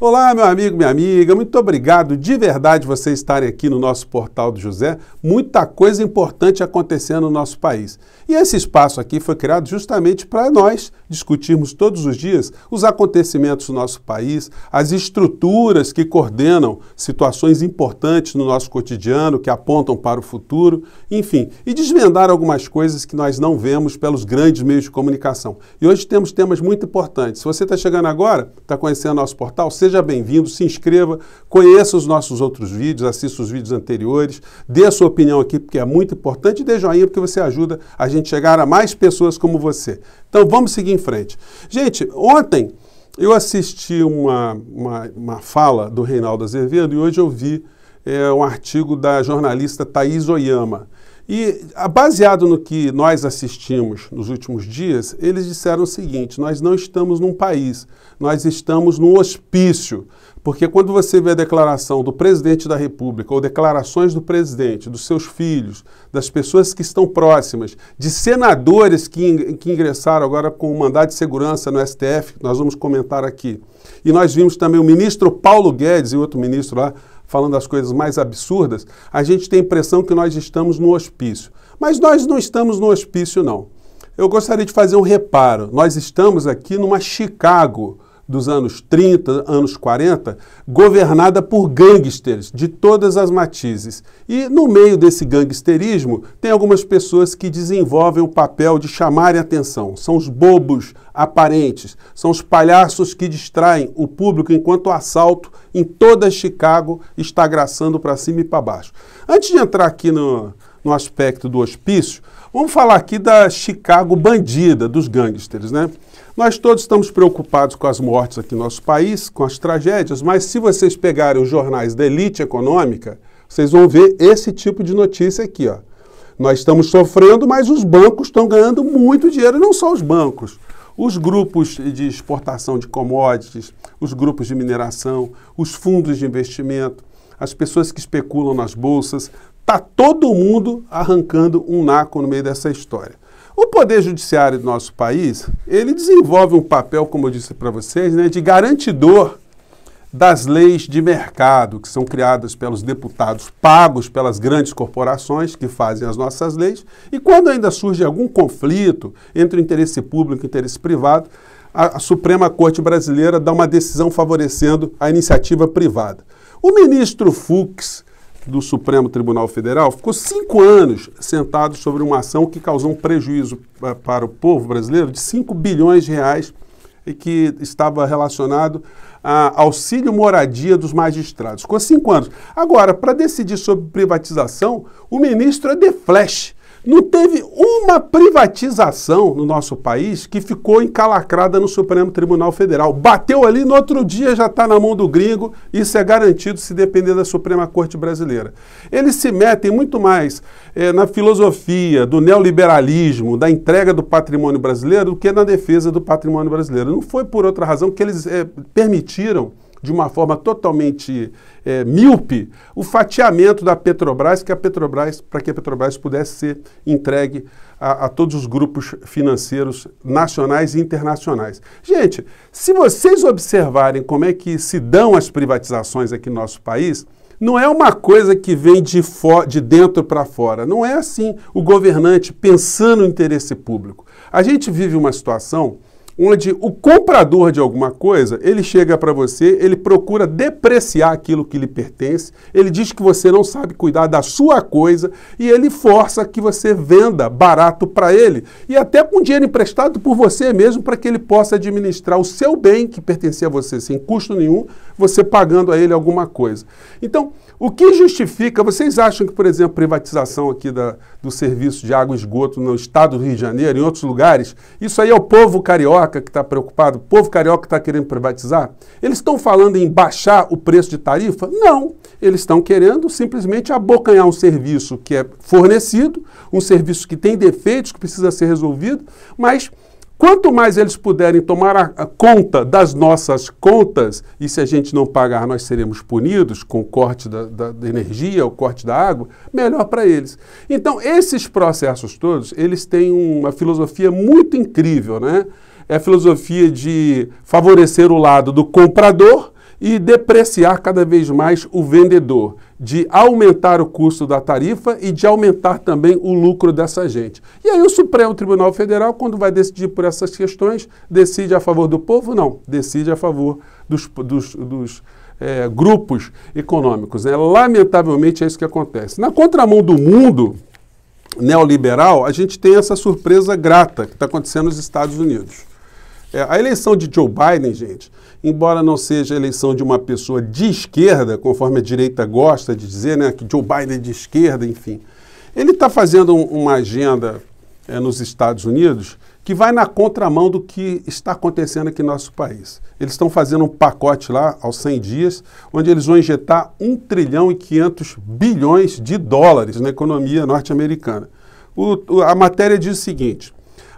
Olá, meu amigo, minha amiga, muito obrigado de verdade vocês estarem aqui no nosso Portal do José. Muita coisa importante acontecendo no nosso país. E esse espaço aqui foi criado justamente para nós discutirmos todos os dias os acontecimentos do nosso país, as estruturas que coordenam situações importantes no nosso cotidiano, que apontam para o futuro, enfim, e desvendar algumas coisas que nós não vemos pelos grandes meios de comunicação. E hoje temos temas muito importantes. Se você está chegando agora, está conhecendo nosso portal, seja bem-vindo, se inscreva, conheça os nossos outros vídeos, assista os vídeos anteriores, dê a sua opinião aqui, porque é muito importante, e dê joinha, porque você ajuda a gente chegar a mais pessoas como você. Então vamos seguir em frente. Gente, ontem eu assisti uma, uma, uma fala do Reinaldo Azevedo e hoje eu vi é, um artigo da jornalista Thaís Oyama. E baseado no que nós assistimos nos últimos dias, eles disseram o seguinte: nós não estamos num país, nós estamos num hospício. Porque quando você vê a declaração do presidente da República, ou declarações do presidente, dos seus filhos, das pessoas que estão próximas, de senadores que, que ingressaram agora com o mandado de segurança no STF, nós vamos comentar aqui. E nós vimos também o ministro Paulo Guedes e outro ministro lá, falando as coisas mais absurdas, a gente tem a impressão que nós estamos no hospício. Mas nós não estamos no hospício, não. Eu gostaria de fazer um reparo. Nós estamos aqui numa Chicago, dos anos 30, anos 40, governada por gangsters de todas as matizes. E no meio desse gangsterismo, tem algumas pessoas que desenvolvem o papel de chamarem atenção. São os bobos aparentes, são os palhaços que distraem o público enquanto o assalto em toda Chicago está graçando para cima e para baixo. Antes de entrar aqui no, no aspecto do hospício, vamos falar aqui da Chicago bandida, dos gangsters, né? Nós todos estamos preocupados com as mortes aqui no nosso país, com as tragédias, mas se vocês pegarem os jornais da elite econômica, vocês vão ver esse tipo de notícia aqui, ó. Nós estamos sofrendo, mas os bancos estão ganhando muito dinheiro, e não só os bancos. Os grupos de exportação de commodities, os grupos de mineração, os fundos de investimento, as pessoas que especulam nas bolsas, Está todo mundo arrancando um naco no meio dessa história. O Poder Judiciário do nosso país, ele desenvolve um papel, como eu disse para vocês, né, de garantidor das leis de mercado que são criadas pelos deputados pagos pelas grandes corporações que fazem as nossas leis. E quando ainda surge algum conflito entre o interesse público e o interesse privado, a, a Suprema Corte Brasileira dá uma decisão favorecendo a iniciativa privada. O ministro Fux, do Supremo Tribunal Federal ficou cinco anos sentado sobre uma ação que causou um prejuízo para o povo brasileiro de 5 bilhões de reais e que estava relacionado a auxílio moradia dos magistrados. Ficou cinco anos. Agora, para decidir sobre privatização, o ministro é de flash. Não teve uma privatização no nosso país que ficou encalacrada no Supremo Tribunal Federal. Bateu ali, no outro dia já está na mão do gringo, isso é garantido se depender da Suprema Corte Brasileira. Eles se metem muito mais é, na filosofia do neoliberalismo, da entrega do patrimônio brasileiro, do que na defesa do patrimônio brasileiro. Não foi por outra razão que eles é, permitiram de uma forma totalmente é, míope o fatiamento da Petrobras, que a Petrobras, para que a Petrobras pudesse ser entregue a, a todos os grupos financeiros nacionais e internacionais. Gente, se vocês observarem como é que se dão as privatizações aqui no nosso país, não é uma coisa que vem de, de dentro para fora. Não é assim o governante pensando no interesse público. A gente vive uma situação onde o comprador de alguma coisa, ele chega para você, ele procura depreciar aquilo que lhe pertence, ele diz que você não sabe cuidar da sua coisa e ele força que você venda barato para ele e até com dinheiro emprestado por você mesmo para que ele possa administrar o seu bem que pertencia a você sem custo nenhum, você pagando a ele alguma coisa. Então, o que justifica? Vocês acham que, por exemplo, privatização aqui da, do serviço de água e esgoto no estado do Rio de Janeiro, em outros lugares, isso aí é o povo carioca que está preocupado, o povo carioca que está querendo privatizar? Eles estão falando em baixar o preço de tarifa? Não. Eles estão querendo simplesmente abocanhar um serviço que é fornecido, um serviço que tem defeitos, que precisa ser resolvido, mas Quanto mais eles puderem tomar conta das nossas contas, e se a gente não pagar, nós seremos punidos com o corte da, da, da energia, o corte da água, melhor para eles. Então, esses processos todos, eles têm uma filosofia muito incrível, né? É a filosofia de favorecer o lado do comprador e depreciar cada vez mais o vendedor, de aumentar o custo da tarifa e de aumentar também o lucro dessa gente. E aí o Supremo Tribunal Federal, quando vai decidir por essas questões, decide a favor do povo? Não, decide a favor dos, dos, dos é, grupos econômicos. Né? Lamentavelmente é isso que acontece. Na contramão do mundo neoliberal, a gente tem essa surpresa grata que está acontecendo nos Estados Unidos. É, a eleição de Joe Biden, gente, embora não seja a eleição de uma pessoa de esquerda, conforme a direita gosta de dizer, né, que Joe Biden é de esquerda, enfim, ele está fazendo um, uma agenda é, nos Estados Unidos que vai na contramão do que está acontecendo aqui no nosso país. Eles estão fazendo um pacote lá aos 100 dias, onde eles vão injetar 1 trilhão e 500 bilhões de dólares na economia norte-americana. a matéria diz o seguinte: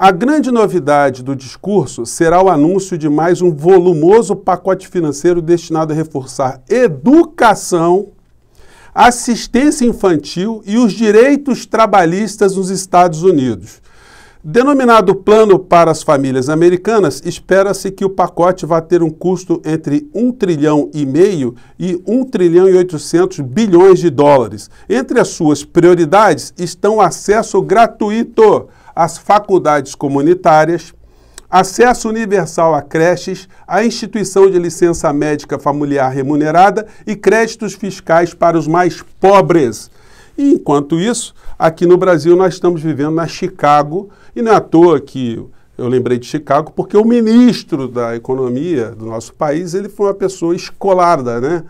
a grande novidade do discurso será o anúncio de mais um volumoso pacote financeiro destinado a reforçar educação, assistência infantil e os direitos trabalhistas nos Estados Unidos. Denominado Plano para as Famílias Americanas, espera-se que o pacote vá ter um custo entre 1 trilhão e meio e 1 trilhão e 800 bilhões de dólares. Entre as suas prioridades estão o acesso gratuito às faculdades comunitárias, acesso universal a creches, a instituição de licença médica familiar remunerada e créditos fiscais para os mais pobres. E, enquanto isso, aqui no Brasil nós estamos vivendo na Chicago, e não é à toa que eu lembrei de Chicago, porque o ministro da economia do nosso país, ele foi uma pessoa escolada, né?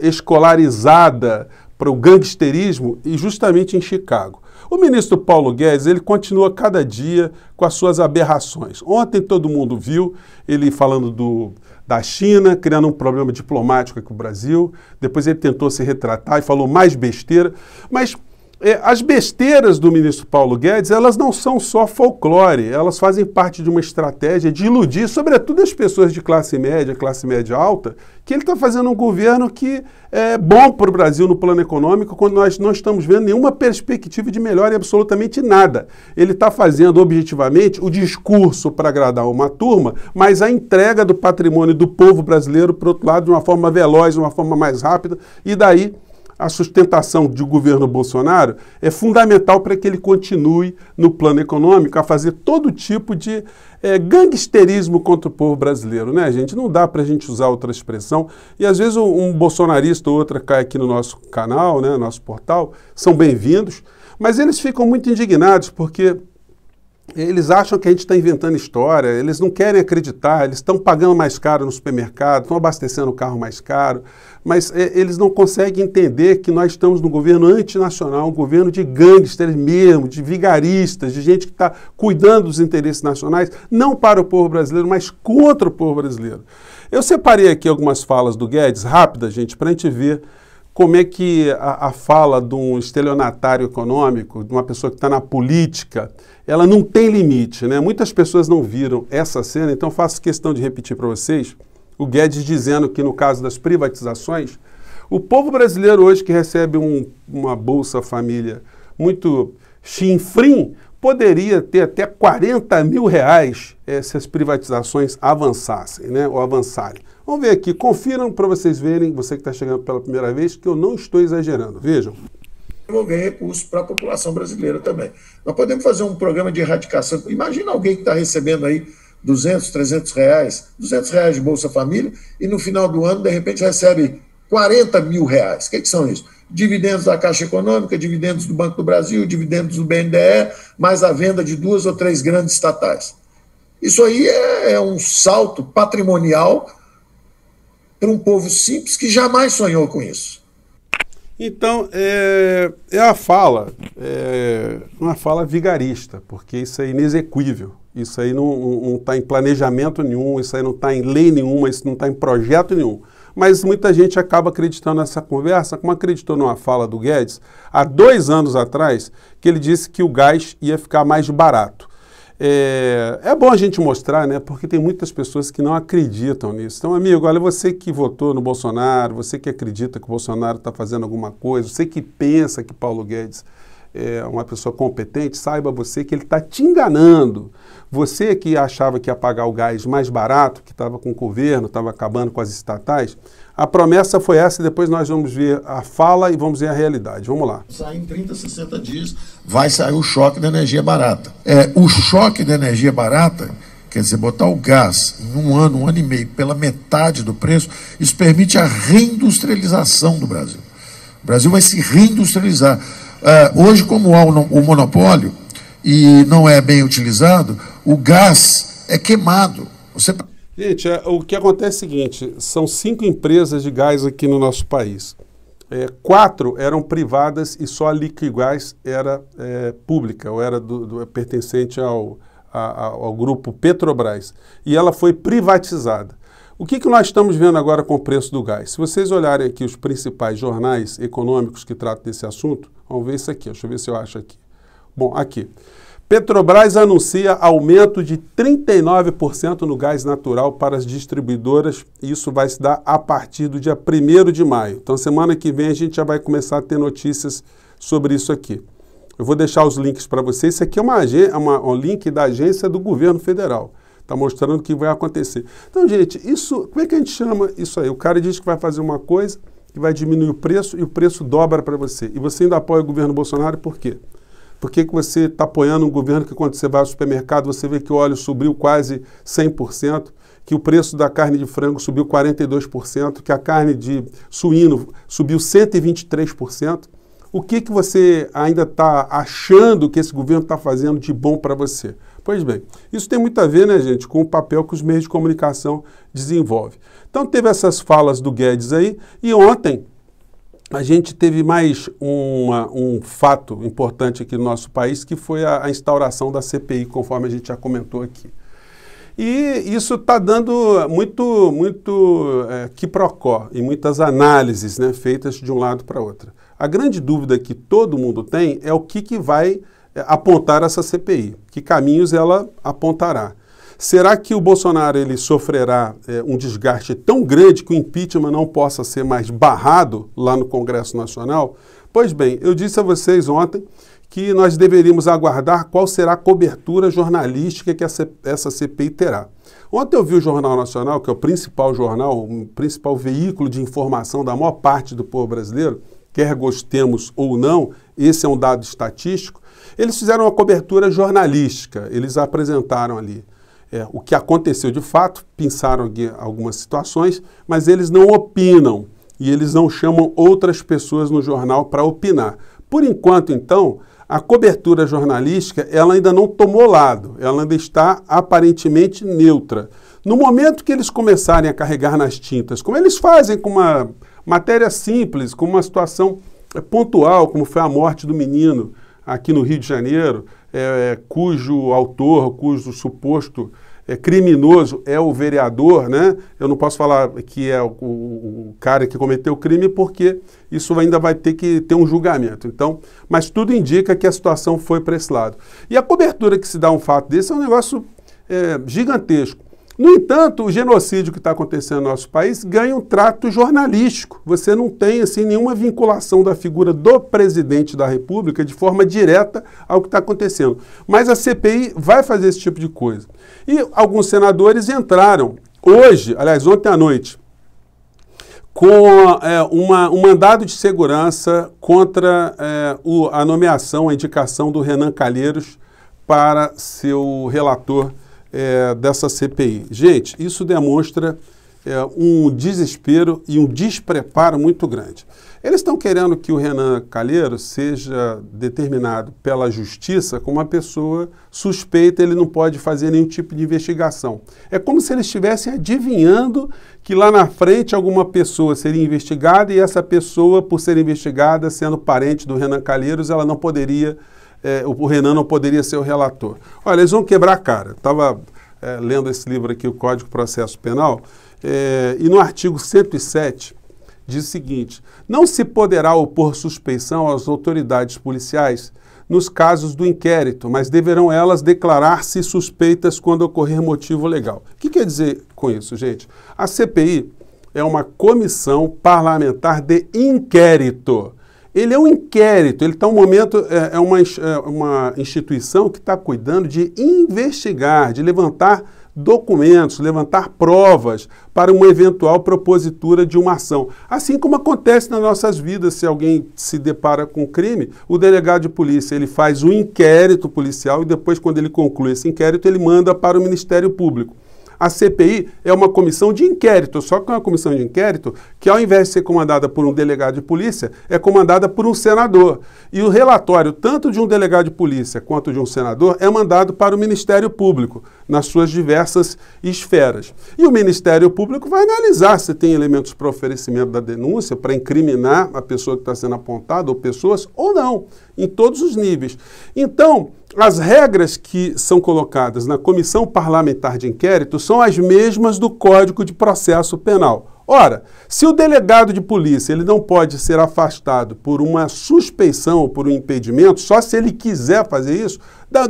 escolarizada, para o gangsterismo e justamente em Chicago. O ministro Paulo Guedes, ele continua cada dia com as suas aberrações. Ontem todo mundo viu ele falando do, da China, criando um problema diplomático aqui com o Brasil. Depois ele tentou se retratar e falou mais besteira. Mas é, as besteiras do ministro Paulo Guedes, elas não são só folclore, elas fazem parte de uma estratégia de iludir, sobretudo as pessoas de classe média, classe média alta, que ele está fazendo um governo que é bom para o Brasil no plano econômico, quando nós não estamos vendo nenhuma perspectiva de melhora em absolutamente nada. Ele está fazendo objetivamente o discurso para agradar uma turma, mas a entrega do patrimônio do povo brasileiro, por outro lado, de uma forma veloz, de uma forma mais rápida, e daí a sustentação do governo Bolsonaro é fundamental para que ele continue no plano econômico a fazer todo tipo de é, gangsterismo contra o povo brasileiro, né, gente? Não dá para a gente usar outra expressão. E às vezes um, bolsonarista ou outra cai aqui no nosso canal, né, nosso portal, são bem-vindos, mas eles ficam muito indignados porque eles acham que a gente está inventando história, eles não querem acreditar, eles estão pagando mais caro no supermercado, estão abastecendo o carro mais caro, mas é, eles não conseguem entender que nós estamos num governo antinacional, um governo de gangsters mesmo, de vigaristas, de gente que está cuidando dos interesses nacionais, não para o povo brasileiro, mas contra o povo brasileiro. Eu separei aqui algumas falas do Guedes, rápidas, gente, para a gente ver como é que a, a, fala de um estelionatário econômico, de uma pessoa que está na política, ela não tem limite, né? Muitas pessoas não viram essa cena, então faço questão de repetir para vocês o Guedes dizendo que no caso das privatizações, o povo brasileiro hoje que recebe um, uma Bolsa Família muito chinfrim, poderia ter até 40 mil reais eh, se as privatizações avançassem, né? Ou avançarem. Vamos ver aqui, confiram para vocês verem, você que está chegando pela primeira vez, que eu não estou exagerando. Vejam. Devolver recursos para a população brasileira também. Nós podemos fazer um programa de erradicação. Imagina alguém que está recebendo aí 200, 300 reais, 200 reais de Bolsa Família, e no final do ano, de repente, recebe 40 mil reais. O que, que são isso? Dividendos da Caixa Econômica, dividendos do Banco do Brasil, dividendos do BNDE, mais a venda de duas ou três grandes estatais. Isso aí é, é um salto patrimonial para um povo simples que jamais sonhou com isso. Então, é, é a fala, é uma fala vigarista, porque isso é inexequível. Isso aí não está em planejamento nenhum, isso aí não está em lei nenhuma, isso não está em projeto nenhum. Mas muita gente acaba acreditando nessa conversa, como acreditou numa fala do Guedes há dois anos atrás, que ele disse que o gás ia ficar mais barato. É, é, bom a gente mostrar, né? Porque tem muitas pessoas que não acreditam nisso. Então, amigo, olha, você que votou no Bolsonaro, você que acredita que o Bolsonaro está fazendo alguma coisa, você que pensa que Paulo Guedes é uma pessoa competente, saiba você que ele está te enganando. Você que achava que ia pagar o gás mais barato, que estava com o governo, estava acabando com as estatais, a promessa foi essa e depois nós vamos ver a fala e vamos ver a realidade. Vamos lá. Sai em 30, 60 dias, vai sair o choque da energia barata. É, o choque da energia barata, quer dizer, botar o gás em um ano, um ano e meio, pela metade do preço, isso permite a reindustrialização do Brasil. O Brasil vai se reindustrializar. É, hoje, como há o monopólio e não é bem utilizado, o gás é queimado. Você Gente, é, o que acontece é o seguinte: são cinco empresas de gás aqui no nosso país. É, quatro eram privadas e só a Liquigás era é, pública, ou era do, do, pertencente ao, a, ao grupo Petrobras. E ela foi privatizada. O que, que nós estamos vendo agora com o preço do gás? Se vocês olharem aqui os principais jornais econômicos que tratam desse assunto, vamos ver isso aqui. Deixa eu ver se eu acho aqui. Bom, aqui. Petrobras anuncia aumento de 39% no gás natural para as distribuidoras. Isso vai se dar a partir do dia 1 de maio. Então, semana que vem, a gente já vai começar a ter notícias sobre isso aqui. Eu vou deixar os links para vocês. Isso aqui é uma, é uma, um link da agência do governo federal. Está mostrando o que vai acontecer. Então, gente, isso, como é que a gente chama isso aí? O cara diz que vai fazer uma coisa, que vai diminuir o preço e o preço dobra para você. E você ainda apoia o governo Bolsonaro por quê? Por que, que você está apoiando um governo que, quando você vai ao supermercado, você vê que o óleo subiu quase 100%, que o preço da carne de frango subiu 42%, que a carne de suíno subiu 123%? O que, que você ainda está achando que esse governo está fazendo de bom para você? Pois bem, isso tem muito a ver, né, gente, com o papel que os meios de comunicação desenvolvem. Então, teve essas falas do Guedes aí, e ontem a gente teve mais uma, um fato importante aqui no nosso país, que foi a, a, instauração da CPI, conforme a gente já comentou aqui. E isso está dando muito, muito é, quiprocó e muitas análises né, feitas de um lado para outro. A grande dúvida que todo mundo tem é o que, que vai é, apontar essa CPI, que caminhos ela apontará. Será que o Bolsonaro ele sofrerá é, um desgaste tão grande que o impeachment não possa ser mais barrado lá no Congresso Nacional? Pois bem, eu disse a vocês ontem que nós deveríamos aguardar qual será a cobertura jornalística que essa CPI terá. Ontem eu vi o Jornal Nacional, que é o principal jornal, o principal veículo de informação da maior parte do povo brasileiro, quer gostemos ou não, esse é um dado estatístico. Eles fizeram uma cobertura jornalística, eles apresentaram ali é, o que aconteceu de fato, pensaram algumas situações, mas eles não opinam e eles não chamam outras pessoas no jornal para opinar. Por enquanto, então, a cobertura jornalística ela ainda não tomou lado, ela ainda está aparentemente neutra. No momento que eles começarem a carregar nas tintas, como eles fazem com uma matéria simples, com uma situação pontual, como foi a morte do menino aqui no Rio de Janeiro, é, é, cujo autor, cujo suposto é, criminoso é o vereador, né? Eu não posso falar que é o, o, cara que cometeu o crime, porque isso ainda vai ter que ter um julgamento. Então, mas tudo indica que a situação foi para esse lado. E a cobertura que se dá a um fato desse é um negócio é, gigantesco. No entanto, o genocídio que está acontecendo no nosso país ganha um trato jornalístico. Você não tem assim nenhuma vinculação da figura do presidente da República de forma direta ao que está acontecendo. Mas a CPI vai fazer esse tipo de coisa. E alguns senadores entraram hoje, aliás, ontem à noite, com é, uma, um mandado de segurança contra é, o, a nomeação, a indicação do Renan Calheiros para seu relator é, dessa CPI. Gente, isso demonstra é, um desespero e um despreparo muito grande. Eles estão querendo que o Renan Calheiro seja determinado pela justiça como uma pessoa suspeita, ele não pode fazer nenhum tipo de investigação. É como se eles estivessem adivinhando que lá na frente alguma pessoa seria investigada e essa pessoa, por ser investigada, sendo parente do Renan Calheiros, ela não poderia é, o Renan não poderia ser o relator. Olha, eles vão quebrar a cara. Estava é, lendo esse livro aqui, o Código Processo Penal, é, e no artigo 107 diz o seguinte: não se poderá opor suspeição às autoridades policiais nos casos do inquérito, mas deverão elas declarar-se suspeitas quando ocorrer motivo legal. O que quer dizer com isso, gente? A CPI é uma comissão parlamentar de inquérito. Ele é um inquérito, ele está um momento, é, é, uma, é uma instituição que está cuidando de investigar, de levantar documentos, levantar provas para uma eventual propositura de uma ação. Assim como acontece nas nossas vidas, se alguém se depara com um crime, o delegado de polícia ele faz o um inquérito policial e depois, quando ele conclui esse inquérito, ele manda para o Ministério Público. A CPI é uma comissão de inquérito, só que é uma comissão de inquérito que, ao invés de ser comandada por um delegado de polícia, é comandada por um senador. E o relatório, tanto de um delegado de polícia quanto de um senador, é mandado para o Ministério Público nas suas diversas esferas. E o Ministério Público vai analisar se tem elementos para oferecimento da denúncia, para incriminar a pessoa que está sendo apontada ou pessoas, ou não, em todos os níveis. Então, as regras que são colocadas na Comissão Parlamentar de Inquérito são as mesmas do Código de Processo Penal. Ora, se o delegado de polícia ele não pode ser afastado por uma suspeição ou por um impedimento, só se ele quiser fazer isso,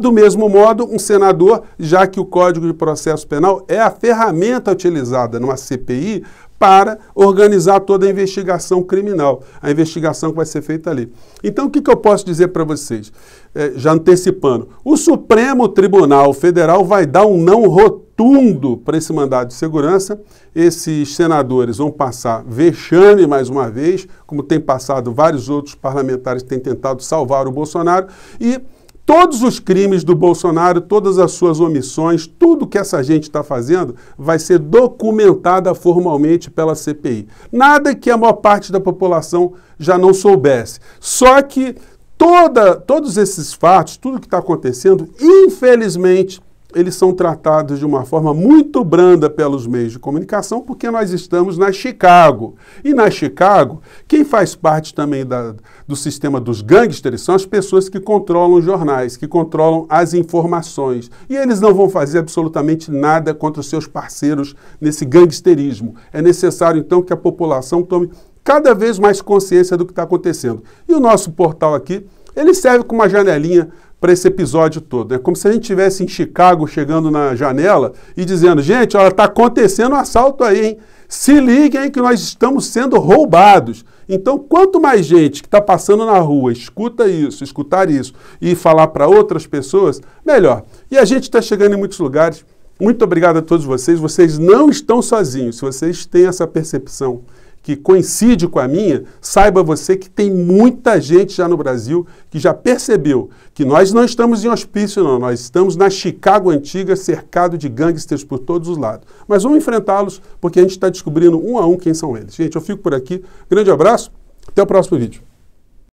do mesmo modo, um senador, já que o Código de Processo Penal é a ferramenta utilizada numa CPI para organizar toda a investigação criminal, a investigação que vai ser feita ali. Então, o que, que eu posso dizer para vocês? É, já antecipando, o Supremo Tribunal Federal vai dar um não rotundo rotundo para esse mandado de segurança. Esses senadores vão passar vexame mais uma vez, como tem passado vários outros parlamentares que têm tentado salvar o Bolsonaro. E todos os crimes do Bolsonaro, todas as suas omissões, tudo que essa gente está fazendo vai ser documentada formalmente pela CPI. Nada que a maior parte da população já não soubesse. Só que toda, todos esses fatos, tudo que está acontecendo, infelizmente, eles são tratados de uma forma muito branda pelos meios de comunicação, porque nós estamos na Chicago. E na Chicago, quem faz parte também da, do sistema dos gangsters são as pessoas que controlam os jornais, que controlam as informações. E eles não vão fazer absolutamente nada contra os seus parceiros nesse gangsterismo. É necessário, então, que a população tome cada vez mais consciência do que está acontecendo. E o nosso portal aqui, ele serve como uma janelinha para esse episódio todo. É como se a gente estivesse em Chicago chegando na janela e dizendo: gente, olha, está acontecendo um assalto aí, hein? Se liguem que nós estamos sendo roubados. Então, quanto mais gente que está passando na rua escuta isso, escutar isso e falar para outras pessoas, melhor. E a gente está chegando em muitos lugares. Muito obrigado a todos vocês. Vocês não estão sozinhos. Se vocês têm essa percepção que coincide com a minha, saiba você que tem muita gente já no Brasil que já percebeu que nós não estamos em hospício, não. Nós estamos na Chicago antiga, cercado de gangsters por todos os lados. Mas vamos enfrentá-los, porque a gente está descobrindo um a um quem são eles. Gente, eu fico por aqui. Grande abraço. Até o próximo vídeo.